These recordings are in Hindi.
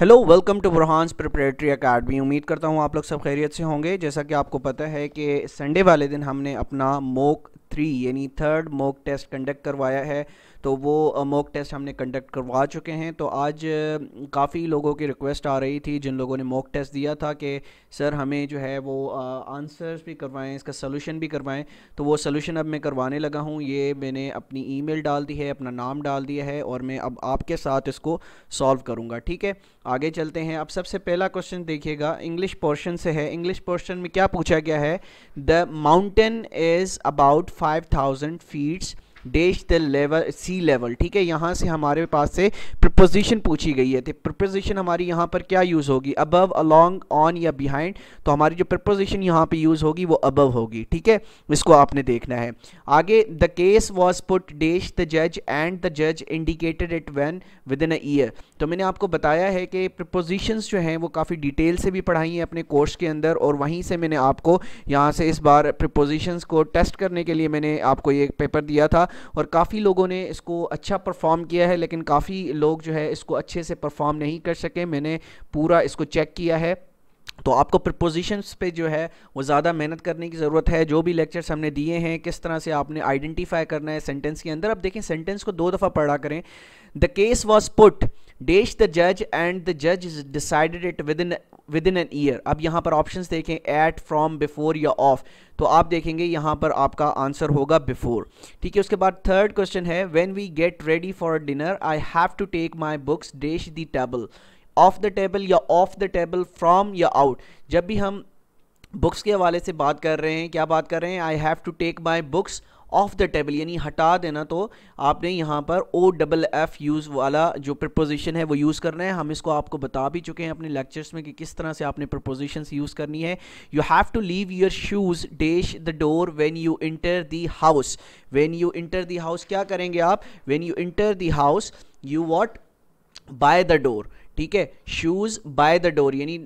hello welcome to Burhan's preparatory academy उम्मीद करता हूँ आप लोग सब खैरियत से होंगे जैसा कि आपको पता है कि संडे वाले दिन हमने अपना मोक थ्री यानी थर्ड मॉक टेस्ट कंडक्ट करवाया है तो वो मॉक टेस्ट हमने कंडक्ट करवा चुके हैं तो आज काफ़ी लोगों की रिक्वेस्ट आ रही थी जिन लोगों ने मॉक टेस्ट दिया था कि सर हमें जो है वो आंसर्स भी करवाएं इसका सोल्यूशन भी करवाएं तो वो सोल्यूशन अब मैं करवाने लगा हूँ ये मैंने अपनी ईमेल डाल दी है अपना नाम डाल दिया है और मैं अब आपके साथ इसको सॉल्व करूँगा ठीक है आगे चलते हैं अब सबसे पहला क्वेश्चन देखिएगा इंग्लिश पोर्शन से है इंग्लिश पोर्शन में क्या पूछा गया है the mountain is about 5000 feet dash the level sea level ठीक है यहाँ से हमारे पास से प्रपोजिशन पूछी गई है तो प्रपोजिशन हमारी यहाँ पर क्या यूज़ होगी अबव अलॉन्ग ऑन या बिहाइंड तो हमारी जो प्रपोजिशन यहाँ पे यूज़ होगी वो अबव होगी ठीक है इसको आपने देखना है आगे the case was put dash the जज एंड द जज indicated it when with in year तो मैंने आपको बताया है कि प्रपोजिशंस जो हैं वो काफ़ी डिटेल से भी पढ़ाई हैं अपने कोर्स के अंदर और वहीं से मैंने आपको यहाँ से इस बार प्रपोजिशंस को टेस्ट करने के लिए मैंने आपको ये पेपर दिया था और काफ़ी लोगों ने इसको अच्छा परफॉर्म किया है लेकिन काफ़ी लोग जो है इसको अच्छे से परफॉर्म नहीं कर सके मैंने पूरा इसको चेक किया है तो आपको प्रपोजिशंस पे जो है वो ज़्यादा मेहनत करने की ज़रूरत है जो भी लेक्चर्स हमने दिए हैं किस तरह से आपने आइडेंटिफाई करना है सेंटेंस के अंदर अब देखें सेंटेंस को दो दफ़ा पढ़ा करें the case was put dash the जज एंड द जज is decided it with in with in an year अब यहाँ पर ऑप्शन देखें एट फ्रॉम बिफोर या ऑफ तो आप देखेंगे यहाँ पर आपका आंसर होगा बिफोर ठीक है उसके बाद थर्ड क्वेश्चन है when we get ready for dinner I have to take my books dash the table off the table या ऑफ द टेबल फ्रॉम या आउट जब भी हम बुक्स के हवाले से बात कर रहे हैं क्या बात कर रहे हैं I have to take my books off the table यानी हटा देना तो आपने यहाँ पर ओ डबल एफ यूज़ वाला जो प्रपोजिशन है वो यूज़ करना है हम इसको आपको बता भी चुके हैं अपने लेक्चर्स में कि किस तरह से आपने प्रपोजिशन यूज़ करनी है you have to leave your shoes dash the door when you enter the house when you enter the house क्या करेंगे आप when you enter the house you what by the door ठीक है शूज़ बाय द डोर यानी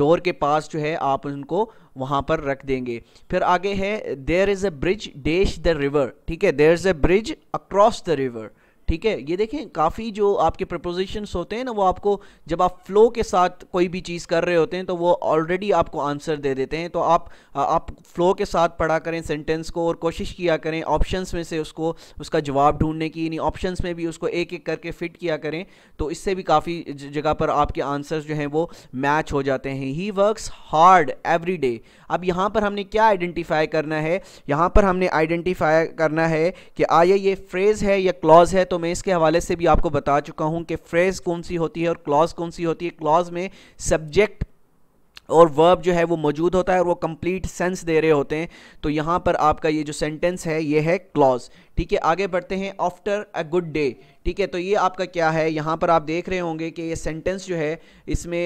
डोर के पास जो है आप उनको वहाँ पर रख देंगे फिर आगे है there is a bridge dash the river ठीक है there is a bridge across the river ठीक है ये देखें काफ़ी जो आपके प्रपोजिशंस होते हैं ना वो आपको जब आप फ्लो के साथ कोई भी चीज़ कर रहे होते हैं तो वो ऑलरेडी आपको आंसर दे देते हैं तो आप आप फ्लो के साथ पढ़ा करें सेंटेंस को और कोशिश किया करें ऑप्शंस में से उसको उसका जवाब ढूंढने की यानी ऑप्शंस में भी उसको एक एक करके फिट किया करें तो इससे भी काफ़ी जगह पर आपके आंसर्स जो हैं वो मैच हो जाते हैं he works hard every day अब यहाँ पर हमने क्या आइडेंटिफाई करना है यहाँ पर हमने आइडेंटिफाई करना है कि आया ये फ्रेज़ है या क्लॉज है तो मैं इसके हवाले से भी आपको बता चुका हूँ कि फ्रेज़ कौन सी होती है और क्लॉज कौन सी होती है क्लॉज में सब्जेक्ट और वर्ब जो है वो मौजूद होता है और वो कंप्लीट सेंस दे रहे होते हैं तो यहाँ पर आपका ये जो सेंटेंस है ये है क्लॉज ठीक है आगे बढ़ते हैं आफ्टर अ गुड डे ठीक है तो ये आपका क्या है यहाँ पर आप देख रहे होंगे कि ये सेंटेंस जो है इसमें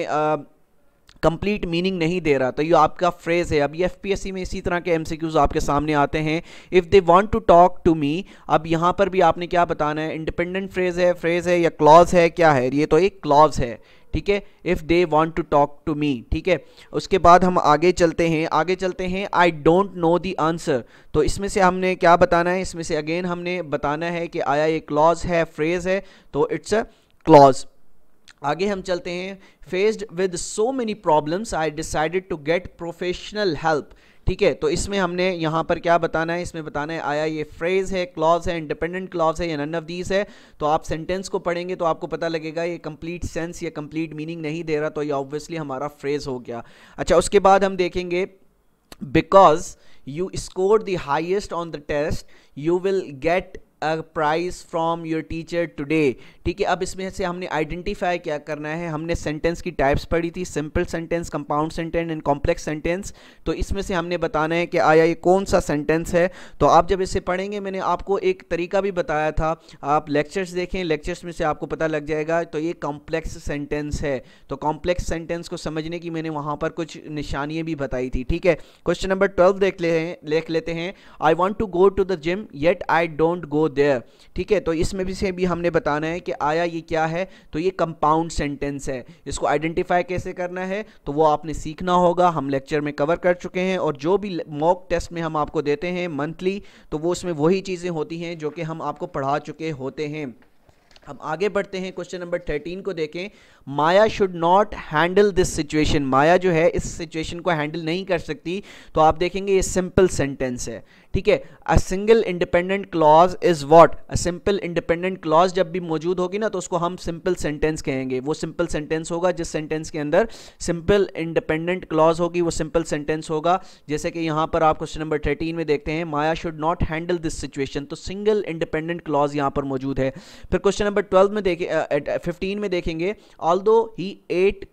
कंप्लीट मीनिंग नहीं दे रहा तो ये आपका फ्रेज है अब अभी एफपीएससी में इसी तरह के एमसीक्यूज आपके सामने आते हैं if they want to talk to me अब यहाँ पर भी आपने क्या बताना है इंडिपेंडेंट फ्रेज है फ्रेज है या क्लॉज है क्या है ये तो एक क्लॉज है ठीक है if they want to talk to me ठीक है उसके बाद हम आगे चलते हैं आगे चलते हैं I don't know the answer तो इसमें से हमने क्या बताना है इसमें से अगेन हमने बताना है कि आया ये क्लॉज है फ्रेज है तो इट्स अ क्लॉज आगे हम चलते हैं faced with so many problems I decided to get professional help ठीक है तो इसमें हमने यहाँ पर क्या बताना है इसमें बताना है आया ये फ्रेज है क्लॉज है इंडिपेंडेंट क्लॉज है या नन ऑफ दीज है तो आप सेंटेंस को पढ़ेंगे तो आपको पता लगेगा ये कंप्लीट सेंस या कंप्लीट मीनिंग नहीं दे रहा तो ये ऑब्वियसली हमारा फ्रेज हो गया अच्छा उसके बाद हम देखेंगे because you score the highest on the test you will get prize from your teacher today ठीक है अब इसमें से हमने आइडेंटिफाई क्या करना है हमने सेंटेंस की टाइप्स पढ़ी थी simple sentence compound sentence and complex sentence तो इसमें से हमने बताना है कि आया ये कौन सा सेंटेंस है तो आप जब इसे पढ़ेंगे मैंने आपको एक तरीका भी बताया था आप लेक्चर्स देखें लेक्चर्स में से आपको पता लग जाएगा तो ये कॉम्प्लेक्स सेंटेंस है तो कॉम्प्लेक्स सेंटेंस को समझने की मैंने वहाँ पर कुछ निशानियाँ भी बताई थी ठीक है क्वेश्चन नंबर ट्वेल्व देख ले लेख लेते हैं I want to go to the gym yet I don't go there ठीक है तो इसमें भी से भी हमने बताना है कि आया ये क्या है तो ये कंपाउंड सेंटेंस है इसको आइडेंटिफाई कैसे करना है तो वो आपने सीखना होगा हम लेक्चर में कवर कर चुके हैं और जो भी मॉक टेस्ट में हम आपको देते हैं मंथली तो वो उसमें वही चीज़ें होती हैं जो कि हम आपको पढ़ा चुके होते हैं हम आगे बढ़ते हैं क्वेश्चन नंबर थर्टीन को देखें Maya should not handle this situation Maya जो है इस सिचुएशन को हैंडल नहीं कर सकती तो आप देखेंगे ये सिंपल सेंटेंस है ठीक है a single independent clause is what a simple independent clause जब भी मौजूद होगी ना तो उसको हम सिंपल सेंटेंस कहेंगे वो सिंपल सेंटेंस होगा जिस सेंटेंस के अंदर सिंपल इंडिपेंडेंट क्लॉज होगी वो सिंपल सेंटेंस होगा जैसे कि यहां पर आप क्वेश्चन नंबर थर्टीन में देखते हैं Maya should not handle this situation तो सिंगल इंडिपेंडेंट क्लॉज यहां पर मौजूद है फिर क्वेश्चन नंबर ट्वेल्व में देखें फिफ्टीन में देखेंगे ऑल दो ही एट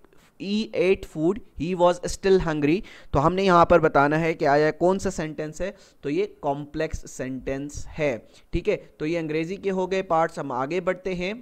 ई ate food he was still hungry तो हमने यहाँ पर बताना है कि आया कौन सा सेंटेंस है तो ये कॉम्प्लेक्स सेंटेंस है ठीक है तो ये अंग्रेज़ी के हो गए पार्ट्स हम आगे बढ़ते हैं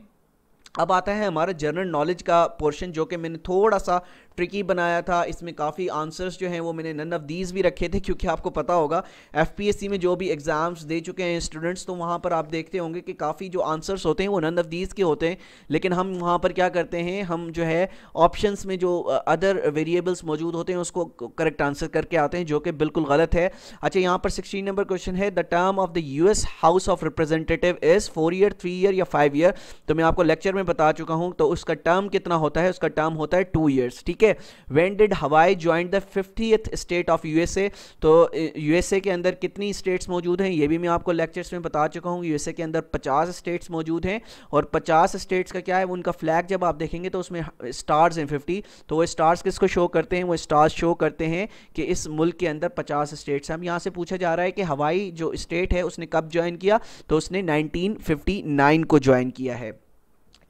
अब आता है हमारा जनरल नॉलेज का पोर्शन जो कि मैंने थोड़ा सा ट्रिकी बनाया था इसमें काफ़ी आंसर्स जो हैं वो मैंने नन ऑफ दीज भी रखे थे क्योंकि आपको पता होगा एफपीएससी में जो भी एग्ज़ाम्स दे चुके हैं स्टूडेंट्स तो वहाँ पर आप देखते होंगे कि काफ़ी जो आंसर्स होते हैं वो नन ऑफ दीज के होते हैं लेकिन हम वहाँ पर क्या करते हैं हम जो है ऑप्शन में जो अदर वेरिएबल्स मौजूद होते हैं उसको करेक्ट आंसर करके आते हैं जो कि बिल्कुल गलत है अच्छा यहाँ पर सिक्सटीन नंबर क्वेश्चन है the term of the US house of representative is four year three year या फाइव ईयर तो मैं आपको लेक्चर में बता चुका हूँ तो उसका टर्म कितना होता है उसका टर्म होता है टू ईयर्स ठीक है है when did Hawaii joint the fiftieth state of USA तो यूएसए के अंदर कितनी स्टेट्स मौजूद हैं ये भी मैं आपको लेक्चर्स में बता चुका हूँ यूएसए के अंदर पचास स्टेट्स मौजूद हैं और पचास स्टेट्स का क्या है उनका फ्लैग जब आप देखेंगे तो उसमें स्टार्स हैं फिफ्टी तो वो स्टार्स किसको शो करते हैं वो स्टार्स शो करते हैं कि इस मुल्क के अंदर पचास स्टेट्स हैं अब यहाँ से पूछा जा रहा है कि हवाई जो स्टेट है उसने कब ज्वाइन किया तो उसने 1959 को ज्वाइन किया है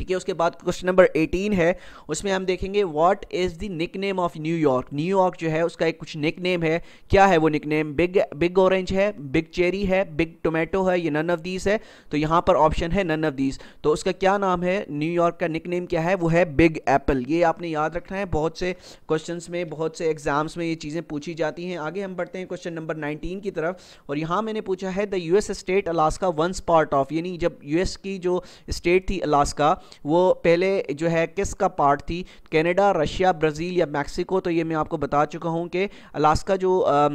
ठीक है उसके बाद क्वेश्चन नंबर 18 है उसमें हम देखेंगे what is the nick name of New York New York जो है उसका एक कुछ निक नेम है क्या है वो nick name big big orange है बिग चेरी है बिग टोमेटो है ये नन ऑफ दीज है तो यहाँ पर ऑप्शन है नन ऑफ दीज तो उसका क्या नाम है न्यूयॉर्क का निक नेम क्या है वो है बिग एप्पल ये आपने याद रखना है बहुत से क्वेश्चन में बहुत से एग्जाम्स में ये चीज़ें पूछी जाती हैं आगे हम बढ़ते हैं क्वेश्चन नंबर नाइनटीन की तरफ और यहाँ मैंने पूछा है the US state Alaska once part of यानी जब यूएस की जो स्टेट थी अलास्का वो पहले जो है किसका पार्ट थी कनाडा रशिया ब्राज़ील या मैक्सिको तो ये मैं आपको बता चुका हूँ कि अलास्का जो आ,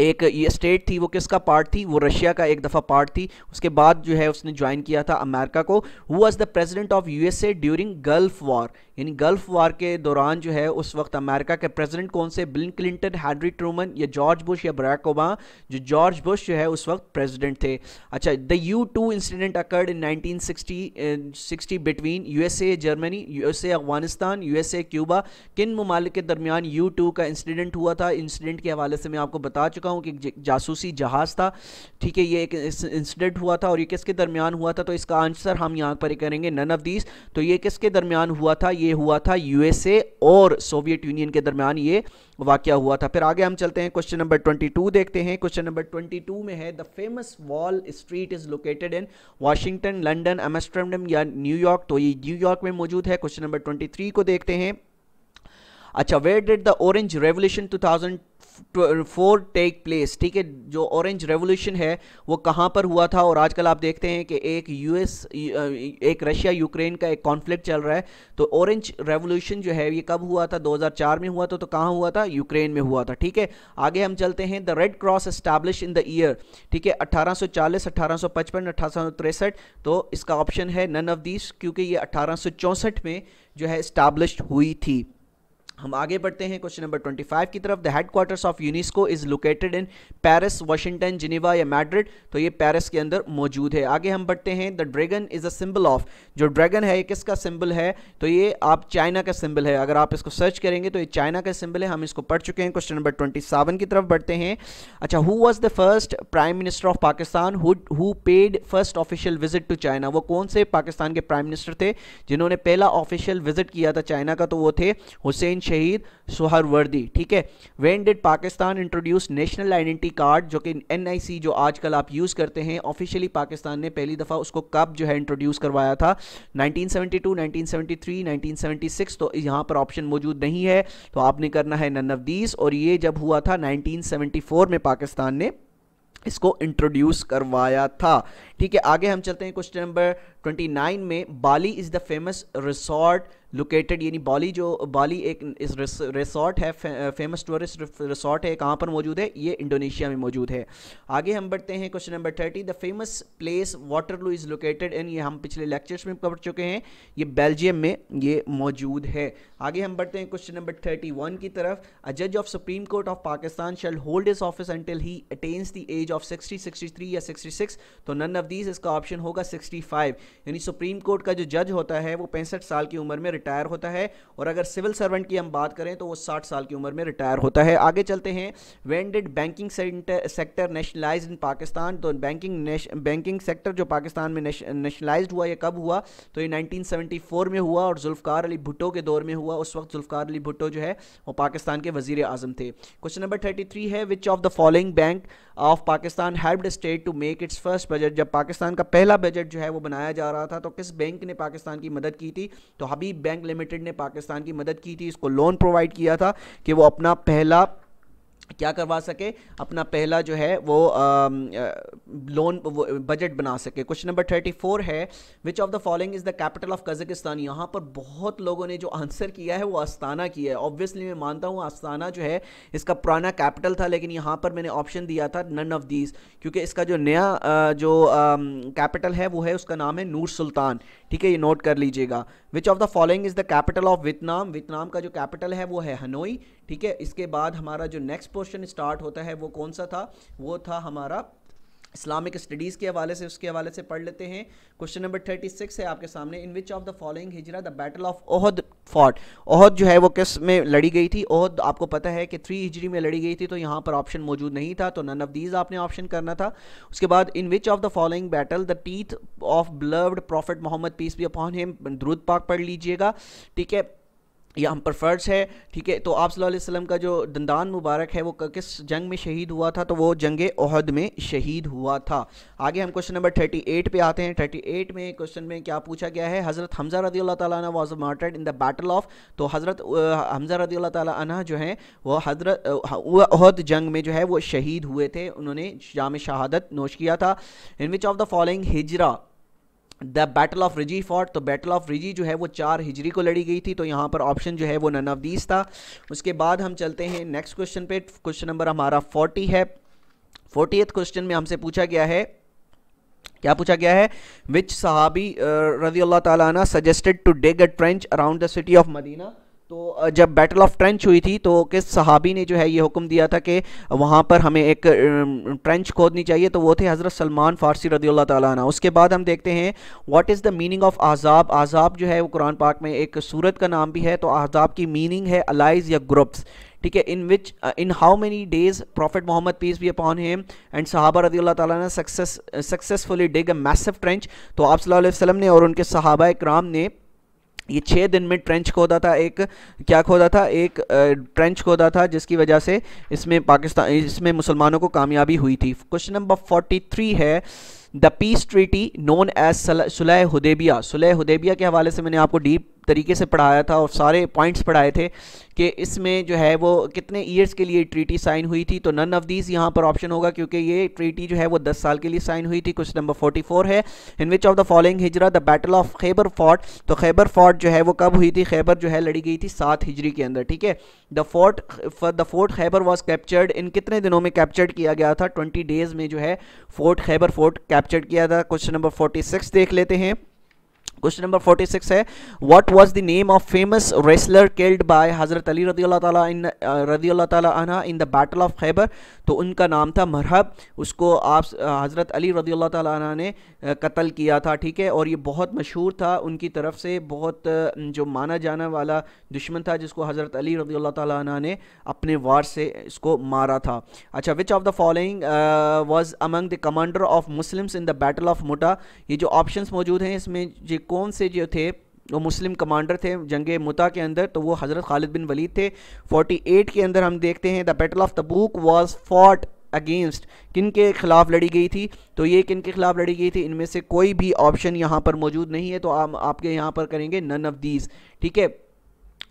एक ये स्टेट थी वो किसका पार्ट थी वो रशिया का एक दफ़ा पार्ट थी उसके बाद जो है उसने ज्वाइन किया था अमेरिका को who was the president of USA during gulf war यानी गल्फ वार के दौरान जो है उस वक्त अमेरिका के प्रेसिडेंट कौन से बिल क्लिंटन हैंनरी ट्रूमन या जॉर्ज बुश या बराक ओबा जो जॉर्ज बुश जो है उस वक्त प्रेजिडेंट थे अच्छा the U two incident occurred in nineteen sixty between U Germany U Afghanistan U Cuba किन ममालिक के दरमियान यू टू का इंसिडेंट हुआ था इंसीडेंट के हवाले से मैं आपको बता चुका चुका हूँ कि जासूसी जहाज़ था ठीक है ये एक इंसिडेंट हुआ था और ये किसके दरमियान हुआ था तो इसका आंसर हम यहाँ पर करेंगे नन ऑफ दीज तो ये किसके दरमियान हुआ था ये हुआ था यूएसए और सोवियत यूनियन के दरमियान ये वाक़ हुआ था फिर आगे हम चलते हैं क्वेश्चन नंबर 22 देखते हैं क्वेश्चन नंबर 22 में है the famous Wall Street is located in Washington London Amsterdam या न्यूयॉर्क तो ये न्यूयॉर्क में मौजूद है क्वेश्चन नंबर 23 को देखते हैं अच्छा where did the orange revolution 2000 four take place ठीक है जो ऑरेंज रेवोल्यूशन है वो कहाँ पर हुआ था और आजकल आप देखते हैं कि एक यूएस एक रशिया यूक्रेन का एक कॉन्फ्लिक्ट चल रहा है तो ऑरेंज रेवोल्यूशन जो है ये कब हुआ था 2004 में हुआ था तो कहाँ हुआ था यूक्रेन में हुआ था ठीक है आगे हम चलते हैं the Red Cross establish in the year ठीक है अट्ठारह सौ 1863 तो इसका ऑप्शन है नन ऑफ दीज क्योंकि ये अट्ठारह में जो है इस्टेब्लिश हुई थी हम आगे बढ़ते हैं क्वेश्चन नंबर 25 की तरफ the headquarters of UNESCO is located in Paris Washington Geneva या मैड्रिड तो ये पेरिस के अंदर मौजूद है आगे हम बढ़ते हैं the dragon is a symbol of जो ड्रैगन है ये किसका सिंबल है तो ये आप चाइना का सिंबल है अगर आप इसको सर्च करेंगे तो ये चाइना का सिंबल है हम इसको पढ़ चुके हैं क्वेश्चन नंबर ट्वेंटी की तरफ बढ़ते हैं अच्छा who was the first prime minister of Pakistan who paid first official visit to China वो कौन से पाकिस्तान के प्राइम मिनिस्टर थे जिन्होंने पहला ऑफिशियल विजिट किया था चाइना का तो वो थे हुसैन शहीद वर्दी ठीक है when did Pakistan introduce national identity card जो कि एन जो आजकल आप यूज़ करते हैं ऑफिशियली पाकिस्तान ने पहली दफ़ा उसको कब जो है इंट्रोड्यूस करवाया था 1972 1973 1976 तो यहाँ पर ऑप्शन मौजूद नहीं है तो आपने करना है नन ऑफ और ये जब हुआ था नाइनटीन में पाकिस्तान ने इसको इंट्रोड्यूस करवाया था ठीक है आगे हम चलते हैं क्वेश्चन नंबर 29 में Bali is the famous resort located यानी बाली जो बाली एक इस रिसोर्ट है फे, फेमस टूरिस्ट रिसोर्ट है कहाँ पर मौजूद है ये इंडोनेशिया में मौजूद है आगे हम बढ़ते हैं question number thirty the famous place Waterloo is located in ये हम पिछले लेक्चर्स में कवर चुके हैं ये बेल्जियम में ये मौजूद है आगे हम बढ़ते हैं क्वेश्चन नंबर थर्टी वन की तरफ अ जज of supreme court of Pakistan shall hold his office until he attains the age of sixty sixty three या सिक्सटी सिक्स तो नन ऑफ दीज इसका ऑप्शन होगा 65 यानी सुप्रीम कोर्ट का जो जज होता है वो पैंसठ साल की उम्र में रिटायर होता है और अगर सिविल सर्वेंट की हम बात करें तो वो साठ साल की उम्र में रिटायर होता है आगे चलते हैं when did banking sector nationalize in Pakistan तो बैंकिंग बैंकिंग सेक्टर जो पाकिस्तान में नेशनलाइज हुआ या कब हुआ तो ये नाइनटीन में हुआ और जुल्फकार अली भुट्टो के दौर में हुआ उस वक्त जुल्फकार अली भुट्टो जो है वो पाकिस्तान के वजीर आजम थे क्वेश्चन नंबर थर्टी है which of the following bank of Pakistan help state to make its first budget जब पाकिस्तान का पहला बजट जो है वो बनाया जा रहा था तो किस बैंक ने पाकिस्तान की मदद की थी तो हबीब बैंक लिमिटेड ने पाकिस्तान की मदद की थी इसको लोन प्रोवाइड किया था कि वो अपना पहला क्या करवा सके अपना पहला जो है वो लोन बजट बना सके क्वेश्चन नंबर थर्टी फोर है which of the following is the capital of Kazakhstan यहाँ पर बहुत लोगों ने जो आंसर किया है वो अस्ताना किया है ऑब्वियसली मैं मानता हूँ अस्ताना जो है इसका पुराना कैपिटल था लेकिन यहाँ पर मैंने ऑप्शन दिया था नन ऑफ दीज क्योंकि इसका जो नया जो कैपिटल है वो है उसका नाम है नूर सुल्तान ठीक है ये नोट कर लीजिएगा which of the following is the capital of Vietnam Vietnam का जो कैपिटल है वो है हनोई ठीक है इसके बाद हमारा जो नेक्स्ट पोर्शन स्टार्ट होता है वो कौन सा था वो था हमारा इस्लामिक स्टडीज़ के हवाले से उसके हवाले से पढ़ लेते हैं क्वेश्चन नंबर थर्टी सिक्स है आपके सामने in which of the following हिजरा the battle of Uhud fort Uhud जो है वो किस में लड़ी गई थी ओहद आपको पता है कि थ्री हिजरी में लड़ी गई थी तो यहाँ पर ऑप्शन मौजूद नहीं था तो नन ऑफ दीज आपने ऑप्शन करना था उसके बाद in which of the following battle the teeth of blessed prophet Muhammad peace be upon him द्रुद पाक पढ़ लीजिएगा ठीक है या हम पर फ़र्ज़ है ठीक है तो आप वसल्लम का जो दंदान मुबारक है वो किस जंग में शहीद हुआ था तो वो जंग अहद में शहीद हुआ था आगे हम क्वेश्चन नंबर थर्टी एट पे आते हैं थर्टी एट में क्वेश्चन में क्या पूछा गया है हज़रत हमज़ा रदी अल्लाह ताला martyred in the battle of तो हज़रत हमज़ा रदी अल्लाह ताला जो है वह हजरत अहद जंग में जो है वो शहीद हुए थे उन्होंने जाम शहादत नोश किया था in which of the following हिजरा the battle of Raji fort तो बैटल ऑफ रिजी जो है वो चार हिजरी को लड़ी गई थी तो यहाँ पर ऑप्शन जो है वो नन ऑफ दीज था उसके बाद हम चलते हैं नेक्स्ट क्वेश्चन पे क्वेश्चन नंबर हमारा फोर्टी है फोर्टी क्वेश्चन में हमसे पूछा गया है क्या पूछा गया है विच सहाबी रजी अल्लाह suggested to dig a trench around the city of Medina तो जब बैटल ऑफ ट्रेंच हुई थी तो किस सहाबी ने जो है ये हुक्म दिया था कि वहाँ पर हमें एक ट्रेंच खोदनी चाहिए तो वो थे हज़रत सलमान फ़ारसी रदी अल्लाह उसके बाद हम देखते हैं what is the meaning of आज़ाब आज़ाब जो है वो कुरान पाक में एक सूरत का नाम भी है तो आज़ाब की मीनिंग है अलाइज या ग्रुप्स ठीक है in which in how many days prophet Muhammad peace be upon him and सहाबा रदी अल्लाह ताला successfully dig a massive trench तो आप सल्लल्लाहु अलैहि वसल्लम ने और उनके सहाबा इक्राम ने ये छः दिन में ट्रेंच खोदा था एक क्या खोदा था एक ट्रेंच खोदा था जिसकी वजह से इसमें पाकिस्तान इसमें मुसलमानों को कामयाबी हुई थी क्वेश्चन नंबर फोर्टी थ्री है the peace treaty known as सुलह हुदेबिया सुलह हुदेबिया के हवाले से मैंने आपको डीप तरीके से पढ़ाया था और सारे पॉइंट्स पढ़ाए थे कि इसमें जो है वो कितने ईयर्स के लिए ट्रीटी साइन हुई थी तो नन ऑफ दीज यहाँ पर ऑप्शन होगा क्योंकि ये ट्रीटी जो है वो 10 साल के लिए साइन हुई थी क्वेश्चन नंबर 44 है in which of the following हिजरा the battle of Khaybar fort तो खैबर फोर्ट जो है वो कब हुई थी खैबर जो है लड़ी गई थी सात हिजरी के अंदर ठीक है the fort the fort Khaybar was captured in कितने दिनों में कैप्चर्ड किया गया था ट्वेंटी डेज में जो है फोर्ट खैबर फोर्ट कैप्चर्ड किया था क्वेश्चन नंबर फोर्टी देख लेते हैं क्वेश्चन नंबर 46 है what was the name of famous wrestler killed by हजरत अली रजी अल्लाह ताला इन रजी अल्लाह ताला अना in the battle of Khaybar तो उनका नाम था मरहब उसको आप हजरत अली रजी अल्लाह ताला अना ने uh, कत्ल किया था ठीक है और ये बहुत मशहूर था उनकी तरफ से बहुत uh, जो माना जाने वाला दुश्मन था जिसको हजरत अली रजी अल्लाह ताला अना ने अपने वार से इसको मारा था अच्छा which of the following was among the commander of Muslims in the battle of Mutah ये जो ऑप्शंस मौजूद हैं इसमें जो कौन से जो थे वो मुस्लिम कमांडर थे जंग मुता के अंदर तो वो हज़रत खालिद बिन वलीद थे 48 के अंदर हम देखते हैं the battle of Tabuk was fought against किन के ख़िलाफ़ लड़ी गई थी तो ये किन के ख़िलाफ़ लड़ी गई थी इनमें से कोई भी ऑप्शन यहाँ पर मौजूद नहीं है तो आप आपके यहाँ पर करेंगे नन ऑफ दीज ठीक है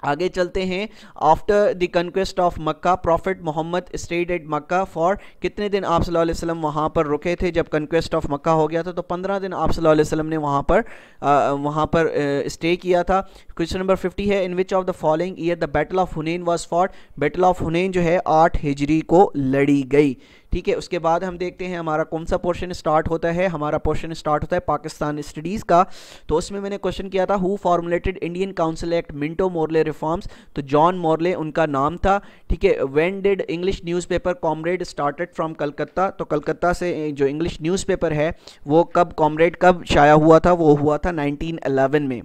आगे चलते हैं after the conquest of Mecca prophet Muhammad stayed at Mecca for कितने दिन आप सल्लल्लाहु अलैहि वसल्लम वहाँ पर रुके थे जब कन्क्वेस्ट ऑफ मक्का हो गया था तो पंद्रह दिन आप सल्लल्लाहु अलैहि वसल्लम ने वहाँ पर आ, वहाँ पर स्टे किया था क्वेश्चन नंबर फिफ्टी है in which of the following year the battle of Hunain was fought battle of Hunain जो है आठ हिजरी को लड़ी गई ठीक है उसके बाद हम देखते हैं हमारा कौन सा पोर्शन स्टार्ट होता है हमारा पोर्शन स्टार्ट होता है पाकिस्तान स्टडीज़ का तो उसमें मैंने क्वेश्चन किया था who formulated Indian Council Act Minto Morley reforms तो जॉन मोरले उनका नाम था ठीक है when did English newspaper Comrade started from Calcutta तो कलकत्ता से जो इंग्लिश पेपर है वो कब कॉमरेड कब शाया हुआ था वो हुआ था नाइनटीन में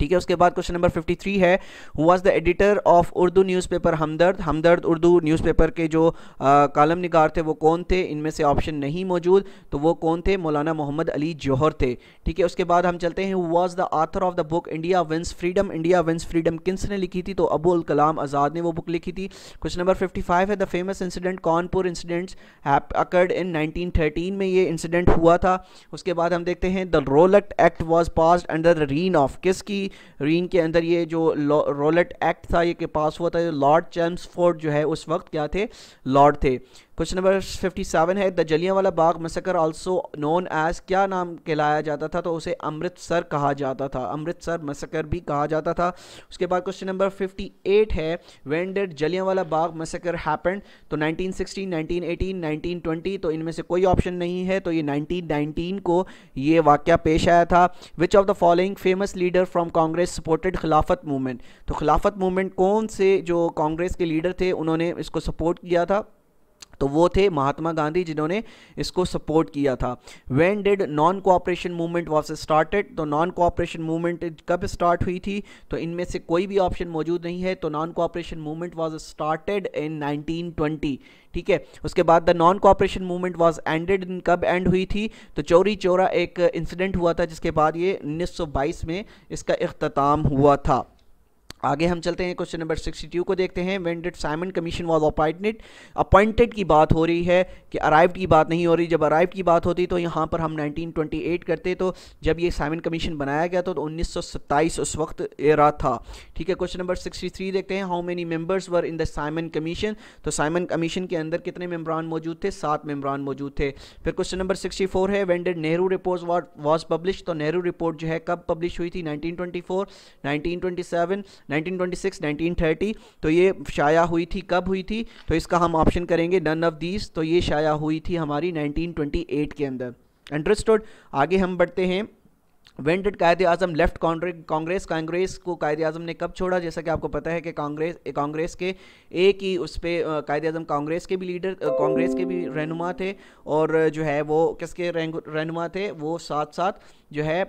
ठीक है उसके बाद क्वेश्चन नंबर 53 है who was the editor of Urdu newspaper Hamdard Hamdard Urdu newspaper के जो कालम निगार थे वो कौन थे इनमें से ऑप्शन नहीं मौजूद तो वो कौन थे मौलाना मोहम्मद अली जौहर थे ठीक है उसके बाद हम चलते हैं who was the author of the book India wins freedom India wins freedom किन्स ने लिखी थी तो अबुल कलाम आज़ाद ने वो बुक लिखी थी क्वेश्चन नंबर फिफ्टी है the famous incident Kanpur incidents occurred in nineteen में ये इंसिडेंट हुआ था उसके बाद हम देखते हैं the Rowlatt Act was pass under reign of किस की रीन के अंदर ये जो रोलेट एक्ट था ये के पास हुआ था लॉर्ड चैम्सफोर्ड जो है उस वक्त क्या थे लॉर्ड थे क्वेश्चन नंबर 57 है the Jallianwala Bagh massacre also known as क्या नाम कहलाया जाता था तो उसे अमृतसर कहा जाता था अमृतसर मसकर भी कहा जाता था उसके बाद क्वेश्चन नंबर 58 है when did Jallianwala Bagh massacre happened तो 1916 1918 1920 तो इनमें से कोई ऑप्शन नहीं है तो ये 1919 को ये वाक्य पेश आया था which of the following famous leader from Congress supported Khilafat movement तो खिलाफत मूवमेंट कौन से जो कांग्रेस के लीडर थे उन्होंने इसको सपोर्ट किया था तो वो थे महात्मा गांधी जिन्होंने इसको सपोर्ट किया था when did non cooperation movement was started तो नॉन कोऑपरेशन मूवमेंट कब स्टार्ट हुई थी तो इनमें से कोई भी ऑप्शन मौजूद नहीं है तो non cooperation movement was started in 1920 ठीक है उसके बाद the non cooperation movement was ended in कब एंड हुई थी तो चोरी चोरा एक इंसिडेंट हुआ था जिसके बाद ये 1922 में इसका अख्ताम हुआ था आगे हम चलते हैं क्वेश्चन नंबर सिक्सटी टू को देखते हैं when did Simon Commission was appointed appointed की बात हो रही है कि अराइव की बात नहीं हो रही जब अराइव की बात होती तो यहाँ पर हम 1928 करते तो जब ये साइमन कमीशन बनाया गया तो, तो सत्ताईस उस वक्त एरा था ठीक है क्वेश्चन नंबर सिक्सटी थ्री देखते हैं how many members were in the Simon Commission तो साइमन कमीशन के अंदर कितने मेम्बरान मौजूद थे सात मेम्बरान मौजूद थे फिर क्वेश्चन नंबर सिक्सटी फोर है when did Nehru report was publish तो नेहरू रिपोर्ट जो है कब पब्लिश हुई थी नाइनटीन ट्वेंटी फोर 1926 1930 तो ये शाया हुई थी कब हुई थी तो इसका हम ऑप्शन करेंगे नन ऑफ दीज तो ये शाया हुई थी हमारी 1928 के अंदर इंटरेस्टेड आगे हम बढ़ते हैं वेंटेड डिड कायद अजम लेफ्ट कांग्रेस कांग्रेस को कायद अजम ने कब छोड़ा जैसा कि आपको पता है कि कांग्रेस कांग्रेस के एक ही उस पर कायद अजम कांग्रेस के भी लीडर कांग्रेस के भी रहनुमा थे और जो है वो किसके रहनुमा थे वो साथ साथ जो है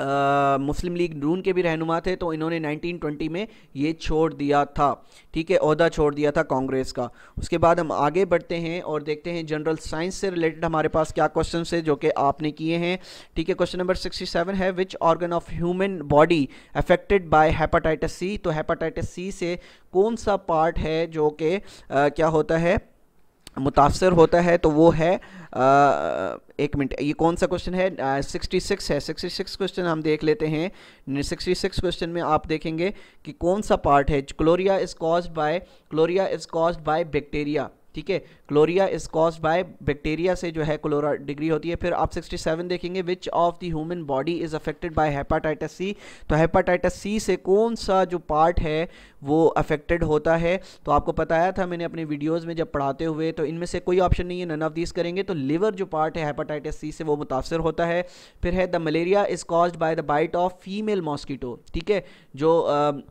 मुस्लिम लीग नून के भी रहनुमा थे तो इन्होंने 1920 में ये छोड़ दिया था ठीक है अहदा छोड़ दिया था कांग्रेस का उसके बाद हम आगे बढ़ते हैं और देखते हैं जनरल साइंस से रिलेटेड हमारे पास क्या क्वेश्चन है जो कि आपने किए हैं ठीक है क्वेश्चन नंबर 67 है which organ of human body affected by hepatitis C तो हेपाटाइटिस सी से कौन सा पार्ट है जो कि क्या होता है मुतासर होता है तो वो है आ, एक मिनट ये कौन सा क्वेश्चन है सिक्सटी सिक्स है सिक्सटी सिक्स क्वेश्चन हम देख लेते हैं सिक्सटी सिक्स क्वेश्चन में आप देखेंगे कि कौन सा पार्ट है cholera is cause by cholera is cause by bacteria ठीक है cholera is cause by bacteria से जो है क्लोरा डिग्री होती है फिर आप 67 देखेंगे which of the human body is affected by hepatitis C तो हेपाटाइटिस सी से कौन सा जो पार्ट है वो अफेक्टेड होता है तो आपको बताया था मैंने अपने वीडियोस में जब पढ़ाते हुए तो इनमें से कोई ऑप्शन नहीं है नन ऑफ दीज करेंगे तो लिवर जो पार्ट है हेपाटाइटिस सी से वो मुतासर होता है फिर है the malaria is cause by the bite of female mosquito ठीक है जो uh,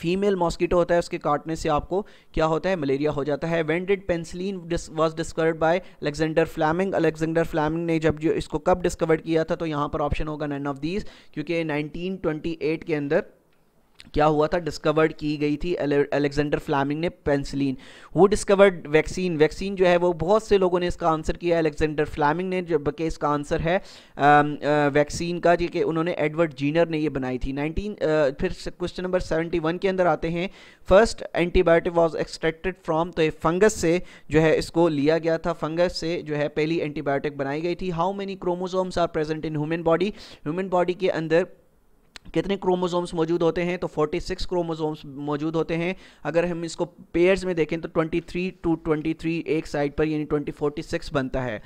फीमेल मॉस्किटो होता है उसके काटने से आपको क्या होता है मलेरिया हो जाता है when did penicillin was discovered by Alexander Fleming Alexander Fleming ने जब जो इसको कब डिस्कवर किया था तो यहाँ पर ऑप्शन होगा नन ऑफ दीज क्योंकि 1928 के अंदर क्या हुआ था डिस्कवर्ड की गई थी अलेक्जेंडर फ्लैमिंग ने पेंसिलिन वो डिस्कवर्ड वैक्सीन वैक्सीन जो है वो बहुत से लोगों ने इसका आंसर किया अलेक्जेंडर फ्लैमिंग ने जबकि इसका आंसर है वैक्सीन का जी कि उन्होंने एडवर्ड जीनर ने ये बनाई थी नाइनटीन फिर क्वेश्चन नंबर सेवेंटी वन के अंदर आते हैं first antibiotic was extracted from तो ये फंगस से जो है इसको लिया गया था फंगस से जो है पहली एंटीबायोटिक बनाई गई थी how many chromosomes are present in human body human body के अंदर कितने क्रोमोसोम्स मौजूद होते हैं तो 46 क्रोमोसोम्स मौजूद होते हैं अगर हम इसको पेयर्स में देखें तो 23 टू 23 एक साइड पर यानी 2046 बनता है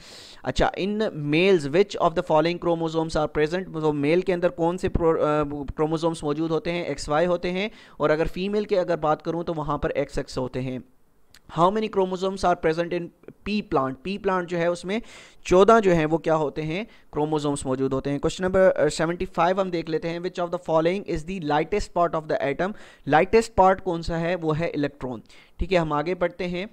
अच्छा in males which of the following chromosomes are present तो मेल के अंदर कौन से क्रोमोसोम्स मौजूद होते हैं एक्स वाई होते हैं और अगर फीमेल की अगर बात करूँ तो वहाँ पर एक्स एक्स होते हैं how many chromosomes are present in pea plant pea plant जो है उसमें चौदह जो है वो क्या होते हैं क्रोमोजोम्स मौजूद होते हैं क्वेश्चन नंबर सेवेंटी फाइव हम देख लेते हैं which of the following is the lightest part of the atom lightest part कौन सा है वो है इलेक्ट्रॉन ठीक है हम आगे बढ़ते हैं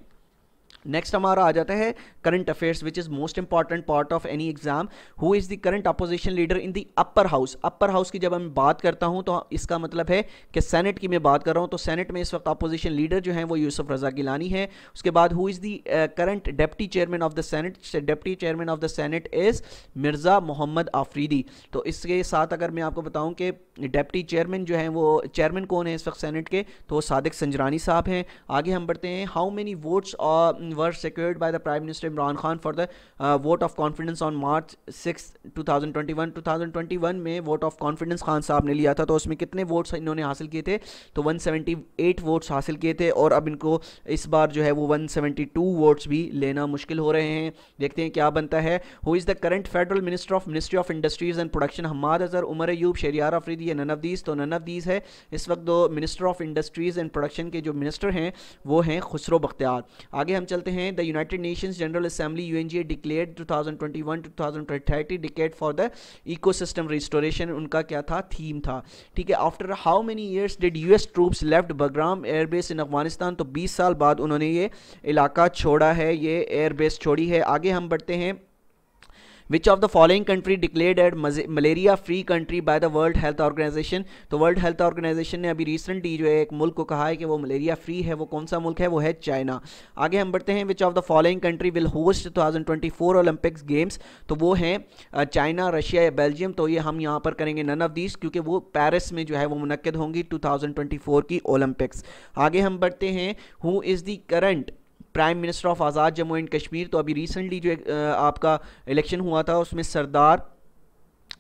नेक्स्ट हमारा आ जाता है current affairs which is most important part of any exam who is the current opposition leader in the upper house upper house की जब मैं बात करता हूँ तो इसका मतलब है कि सेनेट की मैं बात कर रहा हूँ तो सेनेट में इस वक्त अपोजिशन लीडर जो है वो यूसुफ रजा गिलानी है उसके बाद who is the current deputy chairman of the senate deputy chairman of the senate is Mirza Mohammad Afridi तो इसके साथ अगर मैं आपको बताऊँ कि डेप्टी चेयरमैन जो हैं वो चेयरमैन कौन है इस वक्त सेनेट के तो वो सादिक संजरानी साहब हैं आगे हम बढ़ते हैं how many votes were secured by the prime minister Imran Khan for the vote of confidence on March six 2021 2021 में वोट ऑफ कॉन्फिडेंस खान साहब ने लिया था तो उसमें कितने वोट्स इन्होंने हासिल किए थे तो एट वोट्स हासिल किए थे और अब इनको इस बार जो है वो टू वोट्स भी लेना मुश्किल हो रहे हैं देखते हैं क्या बनता है who is the current federal minister of ministry of industries and production Hammad Azhar Umar Ayub Shehryar Afridi ये नन ऑफ दीज तो नन ऑफ दीज है इस वक्त दो minister of industries and production के जो मिनिस्टर हैं वो हैं खुसरो बख्तियार आगे हम चलते हैं the United Nations General Assembly U N G A declare two thousand twenty one two thousand thirty decade for the ecosystem restoration उनका क्या था थीम था ठीक है after how many years did U S troops left Bagram airbase in Afghanistan तो बीस साल बाद उन्होंने ये इलाका छोड़ा है ये एयरबेस छोड़ी है आगे हम बढ़ते हैं which of the following country declared as malaria free country by the world health organization तो वर्ल्ड हेल्थ ऑर्गेनाइजेशन ने अभी रिसेंटली जो है एक मुल्क को कहा है कि वो मलेरिया फ्री है वो कौन सा मुल्क है वो है चाइना आगे हम बढ़ते हैं which of the following country will host two Olympics games तो वो हैं चाइना रशिया या बेल्जियम तो ये हम यहाँ पर करेंगे नन ऑफ दीज क्योंकि वो पेरिस में जो है वो मुनद होंगी फोर की ओलंपिक्स आगे हम बढ़ते हैं who is the current prime minister of Azad Jammu and Kashmir तो अभी रिसेंटली जो आपका इलेक्शन हुआ था उसमें सरदार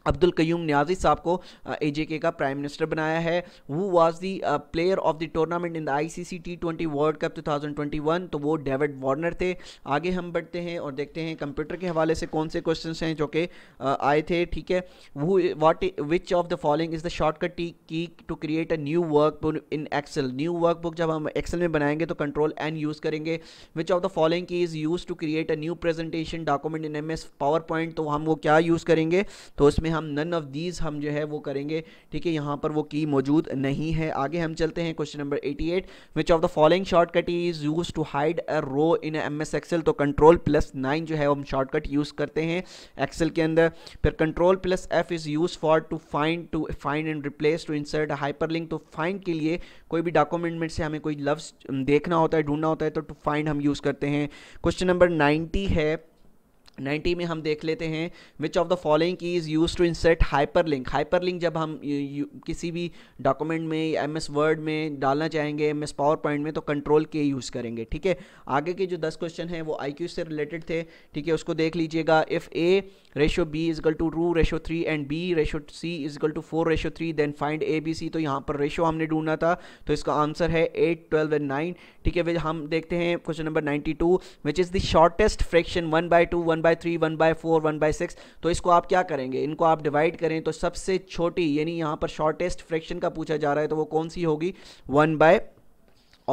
अब्दुल कयूम न्याजी साहब को एजेके का प्राइम मिनिस्टर बनाया है वो was the player of the tournament in the ICC T twenty world cup 2021 तो वो डेविड वार्नर थे आगे हम बढ़ते हैं और देखते हैं कंप्यूटर के हवाले से कौन से क्वेश्चन हैं जो कि आए थे ठीक है वो what which of the following is the shortcut T key to create a new work in Excel new workbook जब हम एक्सेल में बनाएंगे तो कंट्रोल एन यूज़ करेंगे which of the following key is use to create a new presentation document in M S PowerPoint तो हम वो क्या यूज़ करेंगे तो उसमें हम नन ऑफ दीज हम जो है वो करेंगे ठीक है यहाँ पर वो की मौजूद नहीं है आगे हम चलते हैं question number 88 which of the following shortcut is use to hide a row in M S Excel तो कंट्रोल प्लस नाइन जो है हम शॉर्टकट यूज़ करते हैं एक्सेल के अंदर फिर control plus F is use for to find to find and replace to insert hyperlink to find के लिए कोई भी डॉक्यूमेंट में से हमें कोई लफ्स देखना होता है ढूंढना होता है तो टू फाइंड हम यूज़ करते हैं क्वेश्चन नंबर नाइन्टी है नाइन्टी में हम देख लेते हैं which of the following key is use to insert hyperlink hyperlink जब हम यू, यू, किसी भी डॉक्यूमेंट में एम एस वर्ड में डालना चाहेंगे एम एस पावर पॉइंट में तो कंट्रोल के यूज़ करेंगे ठीक है आगे के जो दस क्वेश्चन हैं वो आई क्यू से रिलेटेड थे ठीक है उसको देख लीजिएगा if A ratio B is equal to two ratio three and B ratio C is equal to four ratio three then find A B C तो यहाँ पर रेशो हमने ढूंढना था तो इसका आंसर है एट ट्वेल्व एंड नाइन ठीक है हम देखते हैं question number ninety two which is the shortest fraction one by two one by three one by four one by six तो इसको आप क्या करेंगे इनको आप डिवाइड करें तो सबसे छोटी यानी यहाँ पर शॉर्टेस्ट फ्रैक्शन का पूछा जा रहा है तो वो कौन सी होगी वन बाय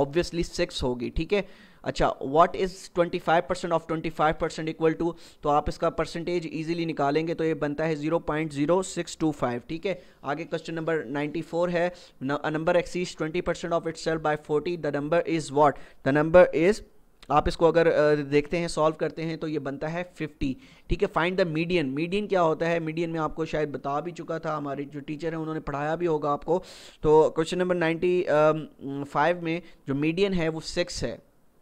ऑब्वियसली सिक्स होगी ठीक है अच्छा what is 25 percent of 25 percent equal to तो आप इसका परसेंटेज इजीली निकालेंगे तो ये बनता है 0.0625 ठीक है आगे क्वेश्चन नंबर 94 है number exceeds 20 percent of itself by forty the number is what the number is आप इसको अगर देखते हैं सॉल्व करते हैं तो ये बनता है 50 ठीक है फाइंड द मीडियन मीडियन क्या होता है मीडियन में आपको शायद बता भी चुका था हमारे जो टीचर हैं उन्होंने पढ़ाया भी होगा आपको तो क्वेश्चन नंबर 95 में जो मीडियन है वो सिक्स है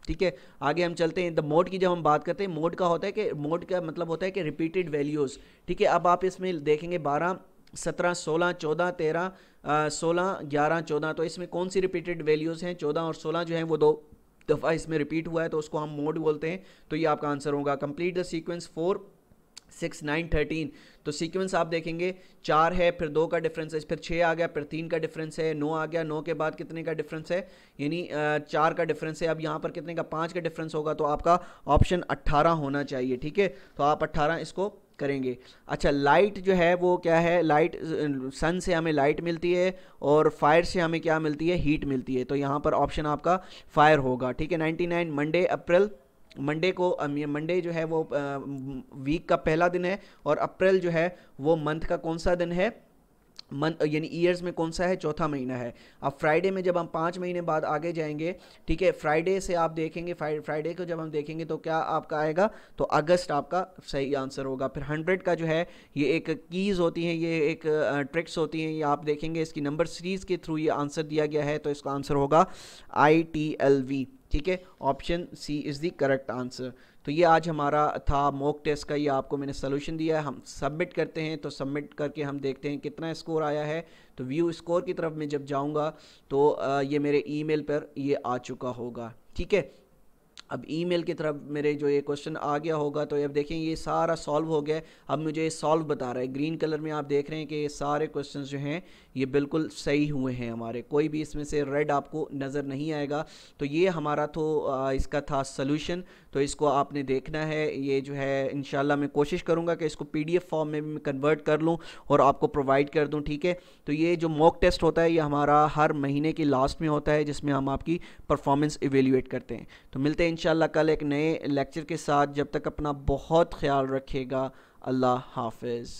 ठीक है आगे हम चलते हैं द मोड की जब हम बात करते हैं मोड का होता है कि मोड का मतलब होता है कि रिपीटेड वैल्यूज़ ठीक है अब आप इसमें देखेंगे बारह सत्रह सोलह चौदह तेरह सोलह ग्यारह चौदह तो इसमें कौन सी रिपीटेड वैल्यूज़ हैं चौदह और सोलह जो हैं वो दो दफ़ा इसमें रिपीट हुआ है तो उसको हम मोड बोलते हैं तो ये आपका आंसर होगा complete the sequence four six nine thirteen तो सीक्वेंस आप देखेंगे चार है फिर दो का डिफरेंस है फिर छः आ गया फिर तीन का डिफरेंस है नौ आ गया नौ के बाद कितने का डिफरेंस है यानी चार का डिफरेंस है अब यहाँ पर कितने का पाँच का डिफरेंस होगा तो आपका ऑप्शन अट्ठारह होना चाहिए ठीक है तो आप अट्ठारह इसको करेंगे अच्छा लाइट जो है वो क्या है लाइट सन से हमें लाइट मिलती है और फायर से हमें क्या मिलती है हीट मिलती है तो यहाँ पर ऑप्शन आपका फायर होगा ठीक है 99 मंडे अप्रैल मंडे को मंडे जो है वो वीक का पहला दिन है और अप्रैल जो है वो मंथ का कौन सा दिन है मंथ यानी ईयर्स में कौन सा है चौथा महीना है अब फ्राइडे में जब हम पाँच महीने बाद आगे जाएंगे ठीक है फ्राइडे से आप देखेंगे फ्राइडे को जब हम देखेंगे तो क्या आपका आएगा तो अगस्त आपका सही आंसर होगा फिर हंड्रेड का जो है ये एक कीज़ होती हैं ये एक ट्रिक्स होती हैं ये आप देखेंगे इसकी नंबर सीरीज़ के थ्रू ये आंसर दिया गया है तो इसका आंसर होगा आई टी एल वी ठीक है option C is the correct answer तो ये आज हमारा था मॉक टेस्ट का ये आपको मैंने सोल्यूशन दिया है हम सबमिट करते हैं तो सबमिट करके हम देखते हैं कितना स्कोर आया है तो व्यू स्कोर की तरफ मैं जब जाऊँगा तो ये मेरे मेल पर ये आ चुका होगा ठीक है अब ईमेल की तरफ मेरे जो ये क्वेश्चन आ गया होगा तो अब देखें ये सारा सॉल्व हो गया अब मुझे सॉल्व बता रहा है ग्रीन कलर में आप देख रहे हैं कि ये सारे क्वेश्चन जो हैं ये बिल्कुल सही हुए हैं हमारे कोई भी इसमें से रेड आपको नज़र नहीं आएगा तो ये हमारा तो इसका था सलूशन तो इसको आपने देखना है ये जो है इन मैं कोशिश करूँगा कि इसको पी फॉर्म में भी कन्वर्ट कर लूँ और आपको प्रोवाइड कर दूँ ठीक है तो ये जो मॉक टेस्ट होता है ये हमारा हर महीने के लास्ट में होता है जिसमें हम आपकी परफॉर्मेंस इवेल्यूएट करते हैं तो मिलते हैं इन कल एक नए लेक्चर के साथ जब तक अपना बहुत ख्याल रखेगा अल्लाह हाफिज़